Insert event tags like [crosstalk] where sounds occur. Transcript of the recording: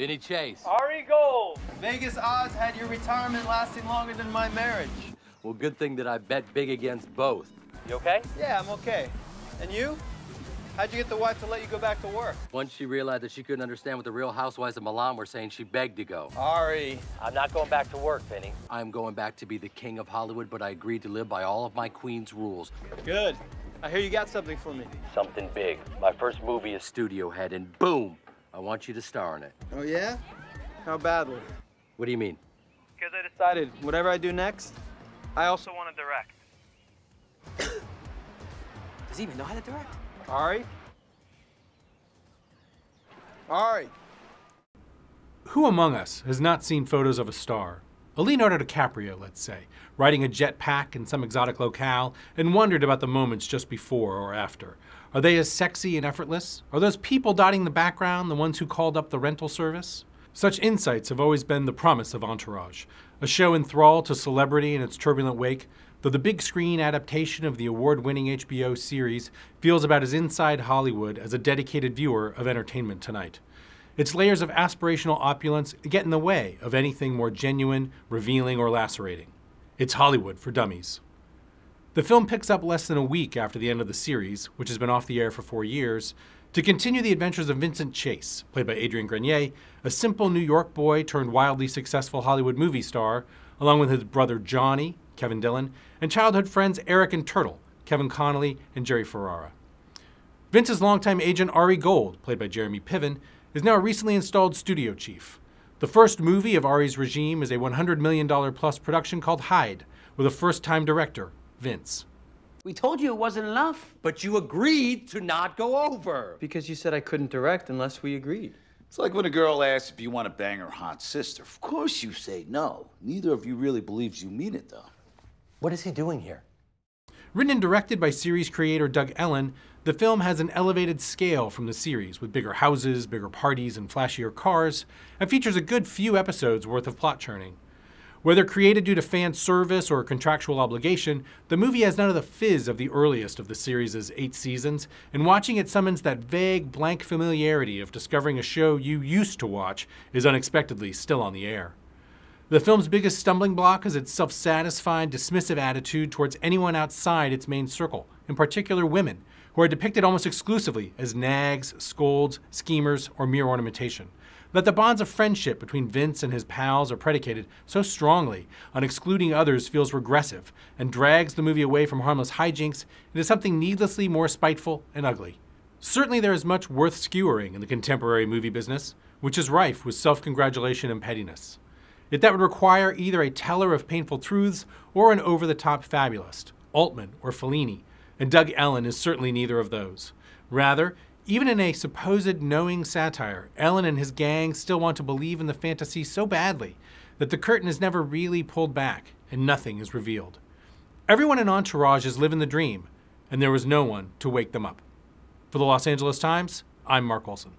Vinny Chase. Ari Gold. Vegas odds had your retirement lasting longer than my marriage. Well, good thing that I bet big against both. You okay? Yeah, I'm okay. And you? How'd you get the wife to let you go back to work? Once she realized that she couldn't understand what the real housewives of Milan were saying, she begged to go. Ari. I'm not going back to work, Vinny. I'm going back to be the king of Hollywood, but I agreed to live by all of my queen's rules. Good. I hear you got something for me. Something big. My first movie is Studio Head, and boom, I want you to star in it. Oh, yeah? How badly? What do you mean? Because I decided whatever I do next, I also want to direct. [coughs] Does he even know how to direct? Ari? Ari! Who among us has not seen photos of a star? a Leonardo DiCaprio, let's say, riding a jetpack in some exotic locale and wondered about the moments just before or after. Are they as sexy and effortless? Are those people dotting the background the ones who called up the rental service? Such insights have always been the promise of Entourage, a show enthralled to celebrity in its turbulent wake, though the big screen adaptation of the award-winning HBO series feels about as inside Hollywood as a dedicated viewer of Entertainment Tonight. Its layers of aspirational opulence get in the way of anything more genuine, revealing, or lacerating. It's Hollywood for dummies. The film picks up less than a week after the end of the series, which has been off the air for four years, to continue the adventures of Vincent Chase, played by Adrian Grenier, a simple New York boy turned wildly successful Hollywood movie star, along with his brother Johnny, Kevin Dillon, and childhood friends Eric and Turtle, Kevin Connolly, and Jerry Ferrara. Vince's longtime agent Ari Gold, played by Jeremy Piven, is now a recently installed studio chief. The first movie of Ari's regime is a $100 million plus production called Hyde, with a first time director, Vince. We told you it wasn't enough. But you agreed to not go over. Because you said I couldn't direct unless we agreed. It's like when a girl asks if you want to bang her hot sister. Of course you say no. Neither of you really believes you mean it, though. What is he doing here? Written and directed by series creator Doug Ellen, the film has an elevated scale from the series, with bigger houses, bigger parties, and flashier cars, and features a good few episodes worth of plot churning. Whether created due to fan service or contractual obligation, the movie has none of the fizz of the earliest of the series' eight seasons, and watching it summons that vague, blank familiarity of discovering a show you used to watch is unexpectedly still on the air. The film's biggest stumbling block is its self satisfied, dismissive attitude towards anyone outside its main circle, in particular women, who are depicted almost exclusively as nags, scolds, schemers, or mere ornamentation. That the bonds of friendship between Vince and his pals are predicated so strongly on excluding others feels regressive and drags the movie away from harmless hijinks into something needlessly more spiteful and ugly. Certainly, there is much worth skewering in the contemporary movie business, which is rife with self congratulation and pettiness. Yet that would require either a teller of painful truths or an over the top fabulist, Altman or Fellini, and Doug Ellen is certainly neither of those. Rather, even in a supposed knowing satire, Ellen and his gang still want to believe in the fantasy so badly that the curtain is never really pulled back and nothing is revealed. Everyone in Entourage is living the dream, and there was no one to wake them up. For the Los Angeles Times, I'm Mark Olson.